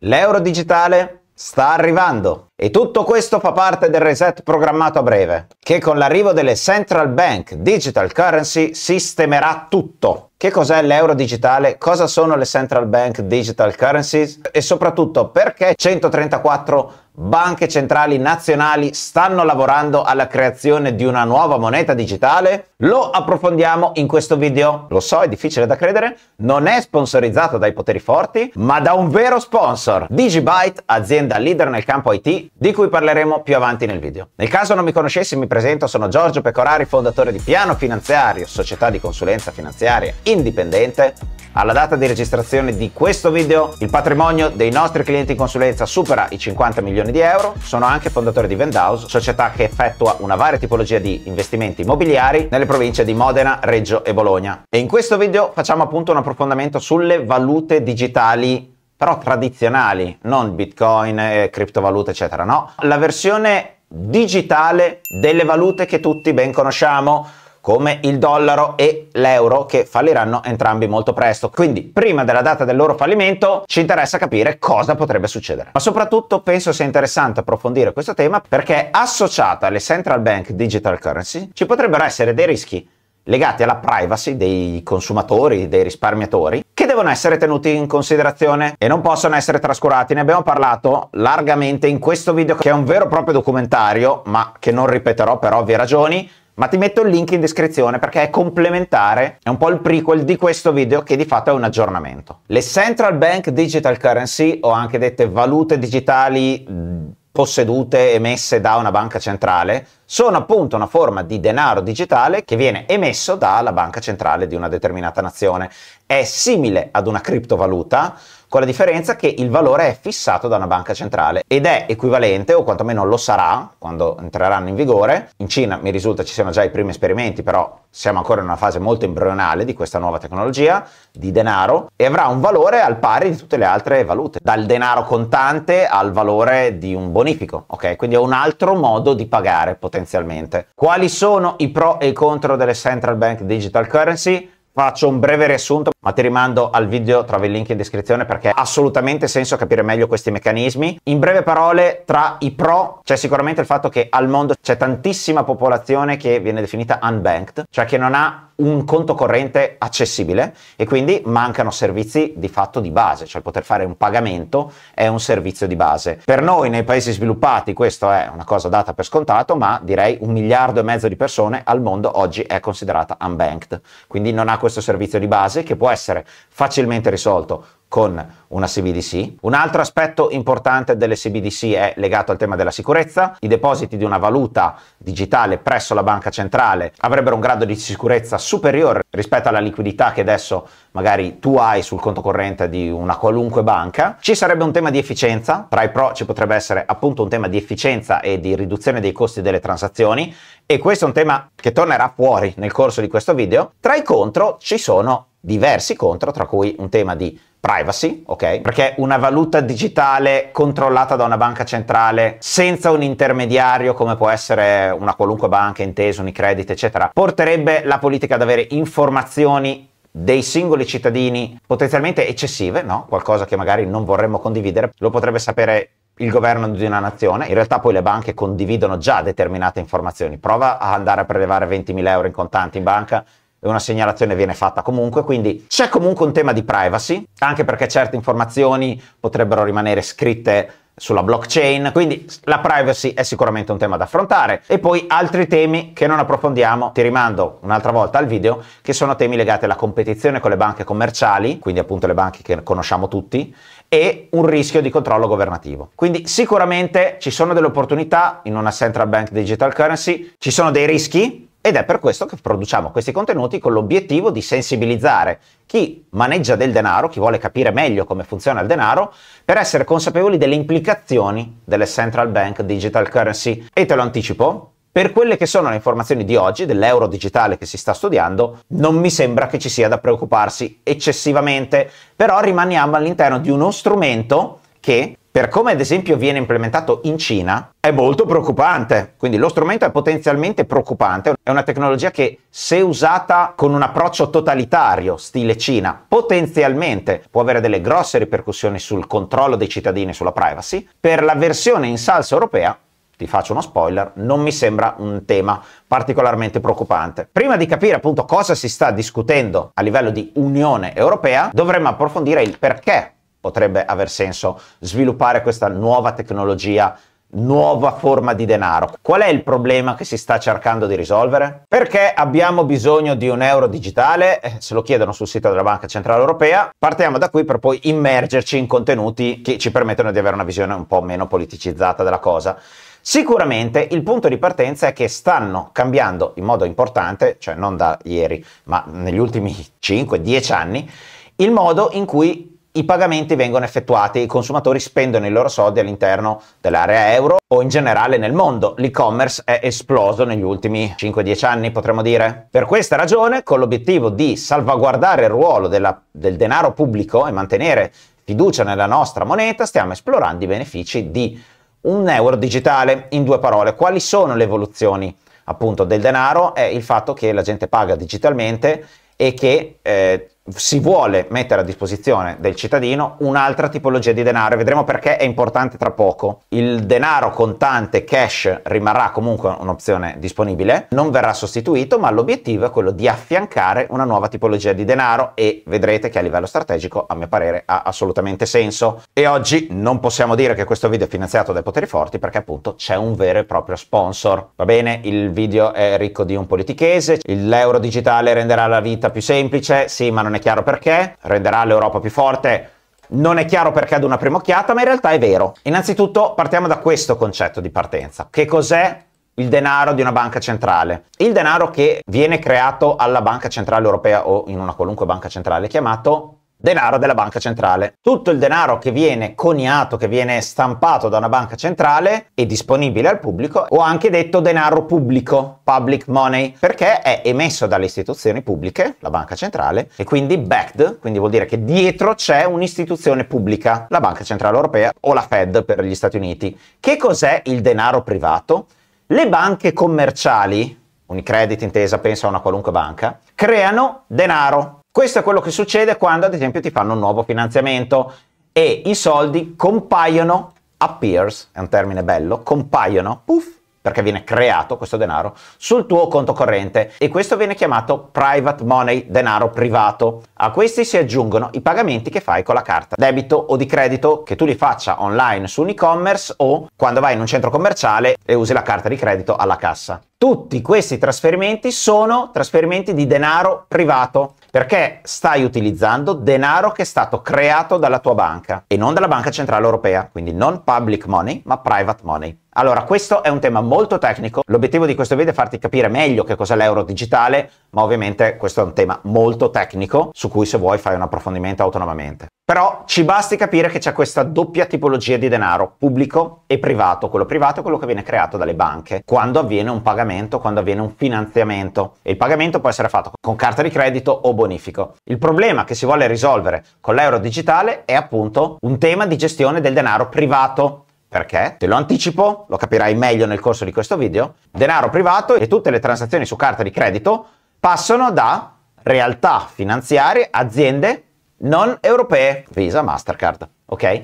L'euro digitale sta arrivando. E tutto questo fa parte del reset programmato a breve, che con l'arrivo delle central bank digital currency sistemerà tutto. Che cos'è l'euro digitale? Cosa sono le central bank digital currencies? E soprattutto perché 134 banche centrali nazionali stanno lavorando alla creazione di una nuova moneta digitale? Lo approfondiamo in questo video. Lo so, è difficile da credere, non è sponsorizzato dai poteri forti, ma da un vero sponsor, Digibyte, azienda leader nel campo IT di cui parleremo più avanti nel video. Nel caso non mi conoscessi mi presento, sono Giorgio Pecorari, fondatore di Piano Finanziario, società di consulenza finanziaria indipendente. Alla data di registrazione di questo video il patrimonio dei nostri clienti in consulenza supera i 50 milioni di euro. Sono anche fondatore di Vendouse, società che effettua una varia tipologia di investimenti immobiliari nelle province di Modena, Reggio e Bologna. E in questo video facciamo appunto un approfondimento sulle valute digitali però tradizionali, non bitcoin, criptovalute, eccetera, no? La versione digitale delle valute che tutti ben conosciamo, come il dollaro e l'euro che falliranno entrambi molto presto. Quindi prima della data del loro fallimento ci interessa capire cosa potrebbe succedere. Ma soprattutto penso sia interessante approfondire questo tema perché associata alle central bank digital currency ci potrebbero essere dei rischi legati alla privacy dei consumatori, dei risparmiatori devono essere tenuti in considerazione e non possono essere trascurati. Ne abbiamo parlato largamente in questo video che è un vero e proprio documentario, ma che non ripeterò per ovvie ragioni, ma ti metto il link in descrizione perché è complementare, è un po' il prequel di questo video che di fatto è un aggiornamento. Le central bank digital currency, o anche dette valute digitali possedute, emesse da una banca centrale, sono appunto una forma di denaro digitale che viene emesso dalla banca centrale di una determinata nazione è simile ad una criptovaluta, con la differenza che il valore è fissato da una banca centrale ed è equivalente, o quantomeno lo sarà, quando entreranno in vigore. In Cina mi risulta ci siano già i primi esperimenti, però siamo ancora in una fase molto embrionale di questa nuova tecnologia di denaro e avrà un valore al pari di tutte le altre valute, dal denaro contante al valore di un bonifico, ok? Quindi è un altro modo di pagare potenzialmente. Quali sono i pro e i contro delle central bank digital currency? Faccio un breve riassunto, ma ti rimando al video tra il link in descrizione perché ha assolutamente senso capire meglio questi meccanismi. In breve parole, tra i pro c'è sicuramente il fatto che al mondo c'è tantissima popolazione che viene definita unbanked, cioè che non ha un conto corrente accessibile e quindi mancano servizi di fatto di base, cioè poter fare un pagamento è un servizio di base. Per noi nei paesi sviluppati questo è una cosa data per scontato, ma direi un miliardo e mezzo di persone al mondo oggi è considerata unbanked, quindi non ha questo servizio di base che può essere facilmente risolto con una CBDC. Un altro aspetto importante delle CBDC è legato al tema della sicurezza. I depositi di una valuta digitale presso la banca centrale avrebbero un grado di sicurezza superiore rispetto alla liquidità che adesso magari tu hai sul conto corrente di una qualunque banca. Ci sarebbe un tema di efficienza, tra i pro ci potrebbe essere appunto un tema di efficienza e di riduzione dei costi delle transazioni e questo è un tema che tornerà fuori nel corso di questo video. Tra i contro ci sono diversi contro, tra cui un tema di privacy, ok? Perché una valuta digitale controllata da una banca centrale senza un intermediario come può essere una qualunque banca, Intesa, Unicredit, eccetera, porterebbe la politica ad avere informazioni dei singoli cittadini potenzialmente eccessive, no? Qualcosa che magari non vorremmo condividere, lo potrebbe sapere il governo di una nazione, in realtà poi le banche condividono già determinate informazioni. Prova a andare a prelevare 20.000 euro in contanti in banca e una segnalazione viene fatta comunque, quindi c'è comunque un tema di privacy, anche perché certe informazioni potrebbero rimanere scritte sulla blockchain, quindi la privacy è sicuramente un tema da affrontare e poi altri temi che non approfondiamo, ti rimando un'altra volta al video, che sono temi legati alla competizione con le banche commerciali, quindi appunto le banche che conosciamo tutti, e un rischio di controllo governativo. Quindi sicuramente ci sono delle opportunità in una central bank digital currency, ci sono dei rischi, ed è per questo che produciamo questi contenuti con l'obiettivo di sensibilizzare chi maneggia del denaro, chi vuole capire meglio come funziona il denaro, per essere consapevoli delle implicazioni delle central bank digital currency. E te lo anticipo, per quelle che sono le informazioni di oggi dell'euro digitale che si sta studiando, non mi sembra che ci sia da preoccuparsi eccessivamente, però rimaniamo all'interno di uno strumento che per come ad esempio viene implementato in Cina, è molto preoccupante. Quindi lo strumento è potenzialmente preoccupante. È una tecnologia che, se usata con un approccio totalitario, stile Cina, potenzialmente può avere delle grosse ripercussioni sul controllo dei cittadini e sulla privacy. Per la versione in salsa europea, ti faccio uno spoiler, non mi sembra un tema particolarmente preoccupante. Prima di capire appunto cosa si sta discutendo a livello di Unione Europea, dovremmo approfondire il perché potrebbe aver senso sviluppare questa nuova tecnologia nuova forma di denaro. Qual è il problema che si sta cercando di risolvere? Perché abbiamo bisogno di un euro digitale, eh, se lo chiedono sul sito della Banca Centrale Europea. Partiamo da qui per poi immergerci in contenuti che ci permettono di avere una visione un po' meno politicizzata della cosa. Sicuramente il punto di partenza è che stanno cambiando in modo importante, cioè non da ieri, ma negli ultimi 5-10 anni, il modo in cui i pagamenti vengono effettuati, i consumatori spendono i loro soldi all'interno dell'area euro o in generale nel mondo. L'e-commerce è esploso negli ultimi 5-10 anni, potremmo dire. Per questa ragione, con l'obiettivo di salvaguardare il ruolo della, del denaro pubblico e mantenere fiducia nella nostra moneta, stiamo esplorando i benefici di un euro digitale. In due parole, quali sono le evoluzioni appunto del denaro? È il fatto che la gente paga digitalmente e che eh, si vuole mettere a disposizione del cittadino un'altra tipologia di denaro vedremo perché è importante tra poco. Il denaro contante cash rimarrà comunque un'opzione disponibile, non verrà sostituito, ma l'obiettivo è quello di affiancare una nuova tipologia di denaro e vedrete che a livello strategico a mio parere ha assolutamente senso. E oggi non possiamo dire che questo video è finanziato dai poteri forti perché appunto c'è un vero e proprio sponsor. Va bene, il video è ricco di un politichese, l'euro digitale renderà la vita più semplice, sì, ma non è è chiaro perché, renderà l'Europa più forte, non è chiaro perché ad una prima occhiata, ma in realtà è vero. Innanzitutto partiamo da questo concetto di partenza. Che cos'è il denaro di una banca centrale? Il denaro che viene creato alla Banca Centrale Europea o in una qualunque banca centrale chiamato denaro della banca centrale. Tutto il denaro che viene coniato, che viene stampato da una banca centrale è disponibile al pubblico, o anche detto denaro pubblico, public money, perché è emesso dalle istituzioni pubbliche, la banca centrale, e quindi backed, quindi vuol dire che dietro c'è un'istituzione pubblica, la Banca Centrale Europea o la Fed per gli Stati Uniti. Che cos'è il denaro privato? Le banche commerciali, Unicredit intesa, pensa a una qualunque banca, creano denaro questo è quello che succede quando, ad esempio, ti fanno un nuovo finanziamento e i soldi compaiono, appears, è un termine bello, compaiono, puff, perché viene creato questo denaro sul tuo conto corrente e questo viene chiamato private money, denaro privato. A questi si aggiungono i pagamenti che fai con la carta debito o di credito che tu li faccia online su un e-commerce o quando vai in un centro commerciale e usi la carta di credito alla cassa. Tutti questi trasferimenti sono trasferimenti di denaro privato perché stai utilizzando denaro che è stato creato dalla tua banca e non dalla Banca Centrale Europea, quindi non public money ma private money. Allora, questo è un tema molto tecnico. L'obiettivo di questo video è farti capire meglio che cos'è l'euro digitale, ma ovviamente questo è un tema molto tecnico su cui se vuoi fai un approfondimento autonomamente. Però ci basti capire che c'è questa doppia tipologia di denaro, pubblico e privato. Quello privato è quello che viene creato dalle banche quando avviene un pagamento, quando avviene un finanziamento. E il pagamento può essere fatto con carta di credito o bonifico. Il problema che si vuole risolvere con l'euro digitale è appunto un tema di gestione del denaro privato perché? Te lo anticipo, lo capirai meglio nel corso di questo video. Denaro privato e tutte le transazioni su carta di credito passano da realtà finanziarie, aziende non europee, Visa, Mastercard, ok?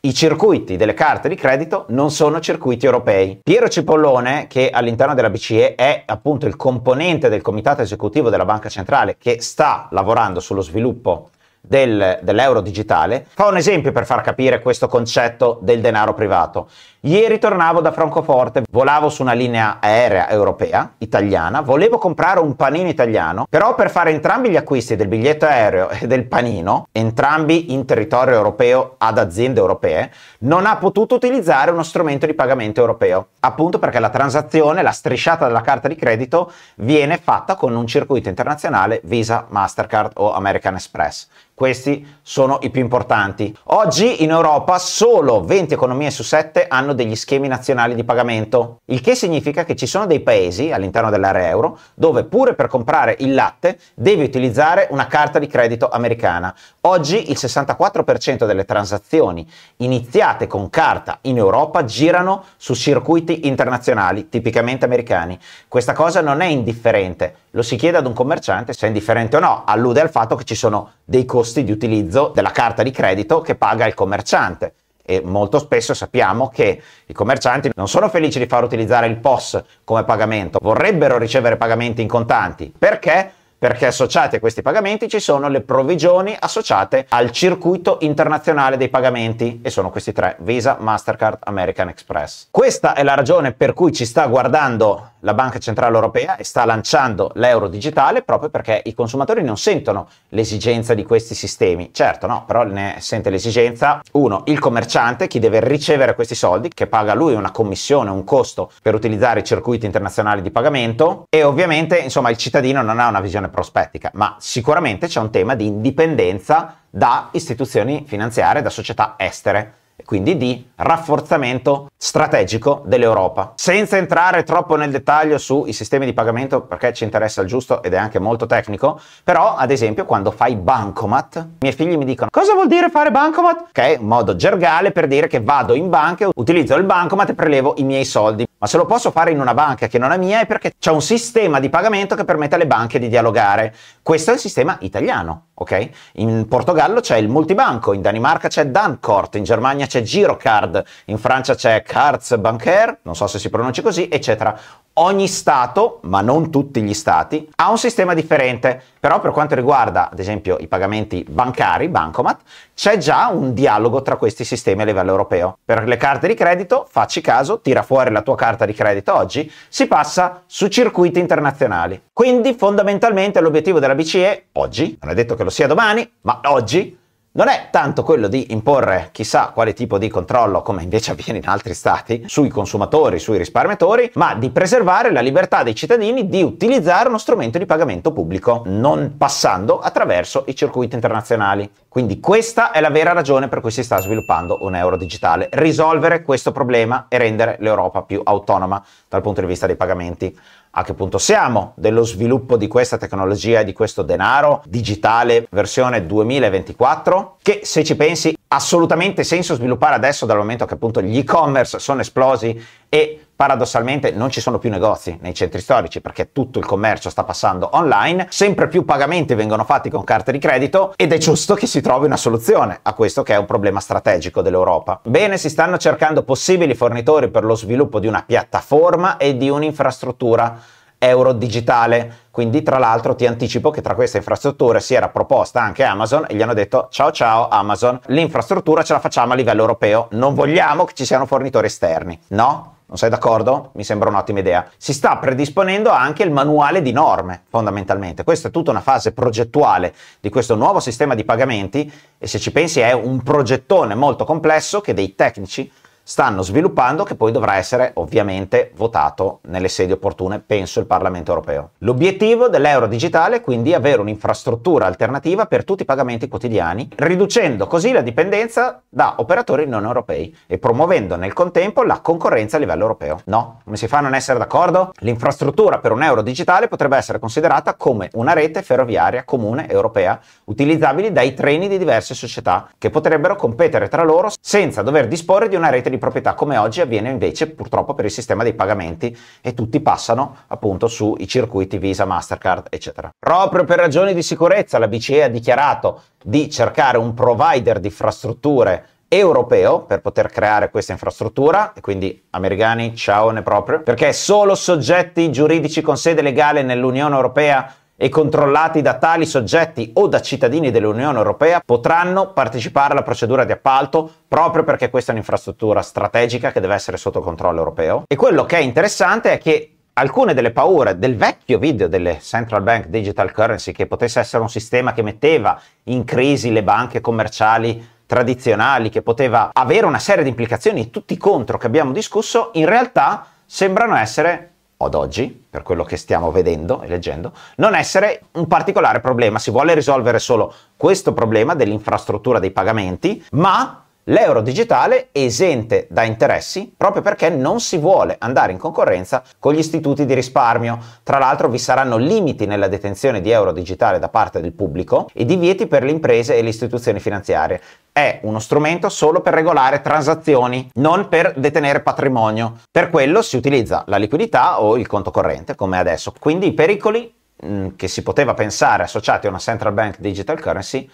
I circuiti delle carte di credito non sono circuiti europei. Piero Cipollone, che all'interno della BCE è appunto il componente del comitato esecutivo della Banca Centrale che sta lavorando sullo sviluppo del, dell'euro digitale. Fa un esempio per far capire questo concetto del denaro privato. Ieri tornavo da Francoforte, volavo su una linea aerea europea, italiana, volevo comprare un panino italiano, però per fare entrambi gli acquisti del biglietto aereo e del panino, entrambi in territorio europeo ad aziende europee, non ha potuto utilizzare uno strumento di pagamento europeo, appunto perché la transazione, la strisciata della carta di credito viene fatta con un circuito internazionale Visa, Mastercard o American Express. Questi sono i più importanti. Oggi in Europa solo 20 economie su 7 hanno degli schemi nazionali di pagamento, il che significa che ci sono dei paesi all'interno dell'area euro dove pure per comprare il latte devi utilizzare una carta di credito americana. Oggi il 64% delle transazioni iniziate con carta in Europa girano su circuiti internazionali, tipicamente americani. Questa cosa non è indifferente, lo si chiede ad un commerciante se è indifferente o no, allude al fatto che ci sono dei costi di utilizzo della carta di credito che paga il commerciante e molto spesso sappiamo che i commercianti non sono felici di far utilizzare il POS come pagamento, vorrebbero ricevere pagamenti in contanti. Perché? perché associati a questi pagamenti ci sono le provvigioni associate al circuito internazionale dei pagamenti e sono questi tre Visa, Mastercard, American Express. Questa è la ragione per cui ci sta guardando la Banca Centrale Europea e sta lanciando l'euro digitale proprio perché i consumatori non sentono l'esigenza di questi sistemi. Certo, no, però ne sente l'esigenza uno, il commerciante, chi deve ricevere questi soldi, che paga lui una commissione, un costo per utilizzare i circuiti internazionali di pagamento e ovviamente, insomma, il cittadino non ha una visione prospettica, ma sicuramente c'è un tema di indipendenza da istituzioni finanziarie, da società estere quindi di rafforzamento strategico dell'Europa. Senza entrare troppo nel dettaglio sui sistemi di pagamento perché ci interessa il giusto ed è anche molto tecnico, però ad esempio quando fai bancomat, i miei figli mi dicono cosa vuol dire fare bancomat? Che è un modo gergale per dire che vado in banca, utilizzo il bancomat e prelevo i miei soldi ma se lo posso fare in una banca che non è mia è perché c'è un sistema di pagamento che permette alle banche di dialogare. Questo è il sistema italiano, ok? In Portogallo c'è il multibanco, in Danimarca c'è Dankort, in Germania c'è Girocard, in Francia c'è Cards Bancaire, non so se si pronuncia così, eccetera. Ogni Stato, ma non tutti gli Stati, ha un sistema differente, però per quanto riguarda ad esempio i pagamenti bancari, bancomat, c'è già un dialogo tra questi sistemi a livello europeo. Per le carte di credito, facci caso, tira fuori la tua carta di credito oggi, si passa su circuiti internazionali. Quindi fondamentalmente l'obiettivo della BCE oggi, non è detto che lo sia domani, ma oggi, non è tanto quello di imporre chissà quale tipo di controllo, come invece avviene in altri stati, sui consumatori, sui risparmiatori, ma di preservare la libertà dei cittadini di utilizzare uno strumento di pagamento pubblico, non passando attraverso i circuiti internazionali. Quindi questa è la vera ragione per cui si sta sviluppando un euro digitale, risolvere questo problema e rendere l'Europa più autonoma dal punto di vista dei pagamenti a che punto siamo dello sviluppo di questa tecnologia e di questo denaro digitale versione 2024, che se ci pensi assolutamente senso sviluppare adesso dal momento che appunto gli e-commerce sono esplosi e Paradossalmente non ci sono più negozi nei centri storici perché tutto il commercio sta passando online, sempre più pagamenti vengono fatti con carte di credito ed è giusto che si trovi una soluzione a questo che è un problema strategico dell'Europa. Bene, si stanno cercando possibili fornitori per lo sviluppo di una piattaforma e di un'infrastruttura euro digitale. Quindi, tra l'altro, ti anticipo che tra queste infrastrutture si era proposta anche Amazon e gli hanno detto: Ciao, ciao, Amazon, l'infrastruttura ce la facciamo a livello europeo. Non vogliamo che ci siano fornitori esterni. No? Non sei d'accordo? Mi sembra un'ottima idea. Si sta predisponendo anche il manuale di norme, fondamentalmente. Questa è tutta una fase progettuale di questo nuovo sistema di pagamenti e se ci pensi è un progettone molto complesso che dei tecnici stanno sviluppando che poi dovrà essere ovviamente votato nelle sedi opportune, penso il Parlamento europeo. L'obiettivo dell'euro digitale è quindi avere un'infrastruttura alternativa per tutti i pagamenti quotidiani, riducendo così la dipendenza da operatori non europei e promuovendo nel contempo la concorrenza a livello europeo. No, come si fa a non essere d'accordo? L'infrastruttura per un euro digitale potrebbe essere considerata come una rete ferroviaria comune europea, utilizzabile dai treni di diverse società, che potrebbero competere tra loro senza dover disporre di una rete di di proprietà come oggi avviene invece purtroppo per il sistema dei pagamenti e tutti passano appunto sui circuiti Visa, Mastercard, eccetera. Proprio per ragioni di sicurezza la BCE ha dichiarato di cercare un provider di infrastrutture europeo per poter creare questa infrastruttura e quindi americani ciao ne proprio perché solo soggetti giuridici con sede legale nell'Unione Europea e controllati da tali soggetti o da cittadini dell'Unione Europea potranno partecipare alla procedura di appalto proprio perché questa è un'infrastruttura strategica che deve essere sotto controllo europeo. E quello che è interessante è che alcune delle paure del vecchio video delle central bank digital currency che potesse essere un sistema che metteva in crisi le banche commerciali tradizionali, che poteva avere una serie di implicazioni tutti contro che abbiamo discusso, in realtà sembrano essere ad oggi, per quello che stiamo vedendo e leggendo, non essere un particolare problema. Si vuole risolvere solo questo problema dell'infrastruttura dei pagamenti, ma L'euro digitale è esente da interessi proprio perché non si vuole andare in concorrenza con gli istituti di risparmio. Tra l'altro vi saranno limiti nella detenzione di euro digitale da parte del pubblico e divieti per le imprese e le istituzioni finanziarie. È uno strumento solo per regolare transazioni, non per detenere patrimonio. Per quello si utilizza la liquidità o il conto corrente, come adesso. Quindi i pericoli mh, mm, che si poteva pensare associati a una central bank digital currency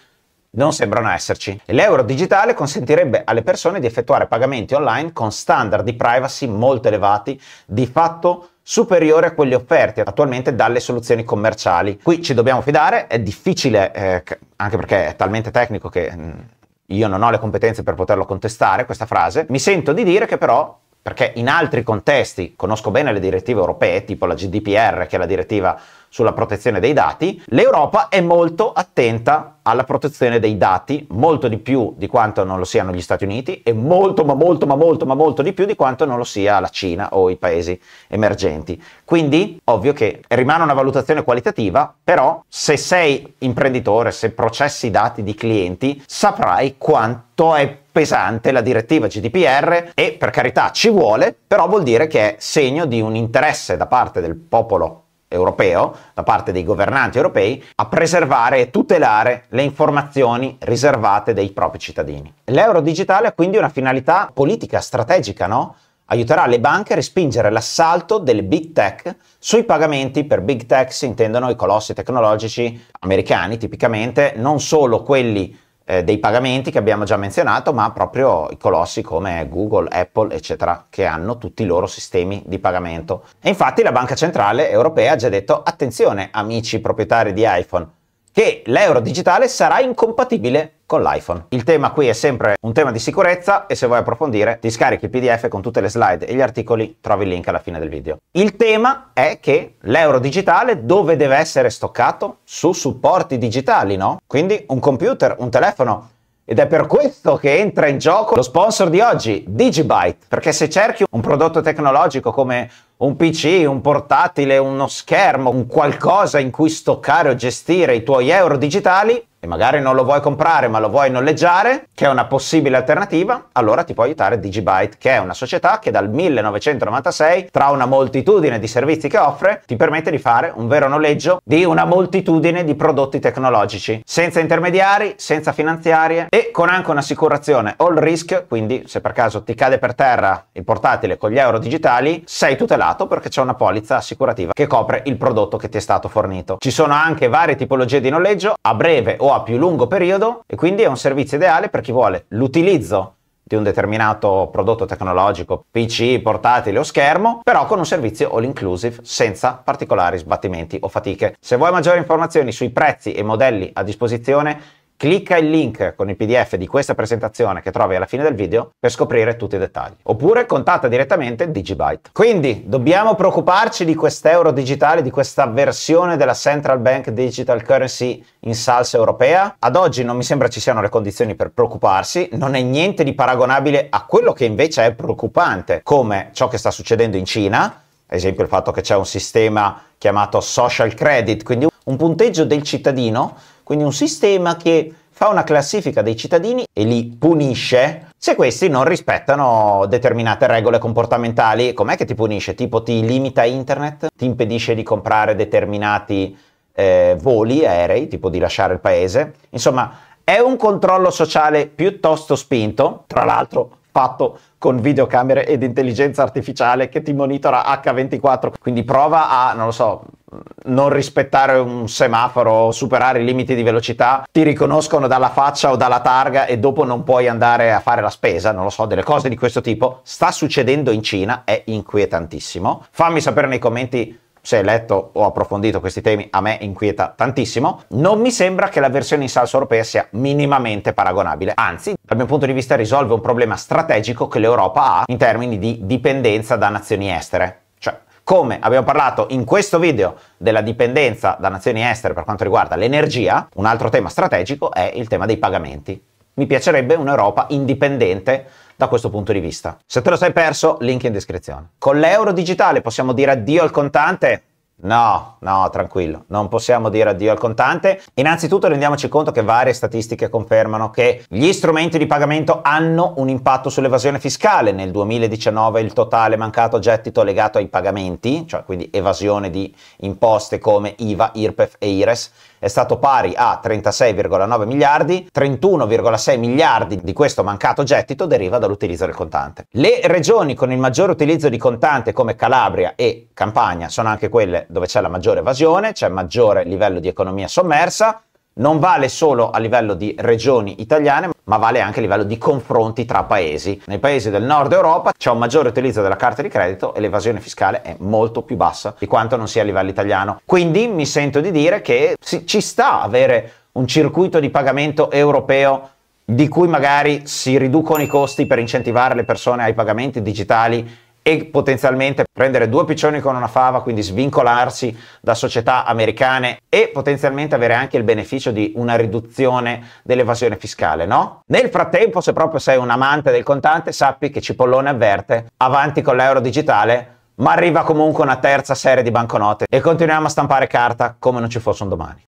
non sembrano esserci. L'euro digitale consentirebbe alle persone di effettuare pagamenti online con standard di privacy molto elevati, di fatto superiori a quelli offerti attualmente dalle soluzioni commerciali. Qui ci dobbiamo fidare, è difficile, eh, anche perché è talmente tecnico che mm, io non ho le competenze per poterlo contestare, questa frase. Mi sento di dire che però perché in altri contesti conosco bene le direttive europee, tipo la GDPR, che è la direttiva sulla protezione dei dati, l'Europa è molto attenta alla protezione dei dati, molto di più di quanto non lo siano gli Stati Uniti e molto ma molto ma molto ma molto di più di quanto non lo sia la Cina o i paesi emergenti. Quindi ovvio che rimane una valutazione qualitativa, però se sei imprenditore, se processi i dati di clienti, saprai quanto è pesante la direttiva GDPR e per carità ci vuole, però vuol dire che è segno di un interesse da parte del popolo europeo, da parte dei governanti europei, a preservare e tutelare le informazioni riservate dei propri cittadini. L'euro digitale ha quindi una finalità politica, strategica, no? aiuterà le banche a respingere l'assalto delle big tech sui pagamenti. Per big tech si intendono i colossi tecnologici americani, tipicamente non solo quelli eh, dei pagamenti che abbiamo già menzionato, ma proprio i colossi come Google, Apple, eccetera, che hanno tutti i loro sistemi di pagamento. E infatti la Banca Centrale Europea ha già detto attenzione amici proprietari di iPhone, che l'euro digitale sarà incompatibile con l'iPhone. Il tema qui è sempre un tema di sicurezza e se vuoi approfondire ti scarichi il PDF con tutte le slide e gli articoli, trovi il link alla fine del video. Il tema è che l'euro digitale dove deve essere stoccato? Su supporti digitali, no? Quindi un computer, un telefono, ed è per questo che entra in gioco lo sponsor di oggi, Digibyte, perché se cerchi un prodotto tecnologico come un PC, un portatile, uno schermo, un qualcosa in cui stoccare o gestire i tuoi euro digitali e magari non lo vuoi comprare ma lo vuoi noleggiare, che è una possibile alternativa, allora ti può aiutare Digibyte, che è una società che dal 1996, tra una moltitudine di servizi che offre, ti permette di fare un vero noleggio di una moltitudine di prodotti tecnologici, senza intermediari, senza finanziarie e con anche un'assicurazione all risk, quindi se per caso ti cade per terra il portatile con gli euro digitali, sei tutelato tutelato perché c'è una polizza assicurativa che copre il prodotto che ti è stato fornito. Ci sono anche varie tipologie di noleggio a breve o a più lungo periodo e quindi è un servizio ideale per chi vuole l'utilizzo di un determinato prodotto tecnologico, PC, portatile o schermo, però con un servizio all inclusive senza particolari sbattimenti o fatiche. Se vuoi maggiori informazioni sui prezzi e modelli a disposizione, Clicca il link con il PDF di questa presentazione che trovi alla fine del video per scoprire tutti i dettagli. Oppure contatta direttamente Digibyte. Quindi dobbiamo preoccuparci di quest'euro digitale, di questa versione della Central Bank Digital Currency in salsa europea? Ad oggi non mi sembra ci siano le condizioni per preoccuparsi, non è niente di paragonabile a quello che invece è preoccupante, come ciò che sta succedendo in Cina, ad esempio il fatto che c'è un sistema chiamato social credit, quindi un punteggio del cittadino quindi un sistema che fa una classifica dei cittadini e li punisce se questi non rispettano determinate regole comportamentali. Com'è che ti punisce? Tipo ti limita internet, ti impedisce di comprare determinati eh, voli aerei, tipo di lasciare il paese. Insomma, è un controllo sociale piuttosto spinto, tra l'altro fatto con videocamere ed intelligenza artificiale che ti monitora H24. Quindi prova a, non lo so, non rispettare un semaforo, superare i limiti di velocità, ti riconoscono dalla faccia o dalla targa e dopo non puoi andare a fare la spesa, non lo so, delle cose di questo tipo. Sta succedendo in Cina, è inquietantissimo. Fammi sapere nei commenti se hai letto o approfondito questi temi, a me inquieta tantissimo. Non mi sembra che la versione in salsa europea sia minimamente paragonabile, anzi, dal mio punto di vista risolve un problema strategico che l'Europa ha in termini di dipendenza da nazioni estere. Cioè, come abbiamo parlato in questo video della dipendenza da nazioni estere per quanto riguarda l'energia, un altro tema strategico è il tema dei pagamenti. Mi piacerebbe un'Europa indipendente da questo punto di vista. Se te lo sei perso, link in descrizione. Con l'euro digitale possiamo dire addio al contante? No, no, tranquillo, non possiamo dire addio al contante. Innanzitutto rendiamoci conto che varie statistiche confermano che gli strumenti di pagamento hanno un impatto sull'evasione fiscale. Nel 2019 il totale mancato gettito legato ai pagamenti, cioè quindi evasione di imposte come IVA, IRPEF e IRES, è stato pari a 36,9 miliardi, 31,6 miliardi di questo mancato gettito deriva dall'utilizzo del contante. Le regioni con il maggior utilizzo di contante come Calabria e Campania sono anche quelle dove c'è la maggiore evasione, c'è maggiore livello di economia sommersa, non vale solo a livello di regioni italiane, ma vale anche a livello di confronti tra paesi. Nei paesi del nord Europa c'è un maggiore utilizzo della carta di credito e l'evasione fiscale è molto più bassa di quanto non sia a livello italiano. Quindi mi sento di dire che ci sta avere un circuito di pagamento europeo di cui magari si riducono i costi per incentivare le persone ai pagamenti digitali e potenzialmente prendere due piccioni con una fava, quindi svincolarsi da società americane e potenzialmente avere anche il beneficio di una riduzione dell'evasione fiscale, no? Nel frattempo, se proprio sei un amante del contante, sappi che Cipollone avverte, avanti con l'euro digitale, ma arriva comunque una terza serie di banconote e continuiamo a stampare carta come non ci fosse un domani.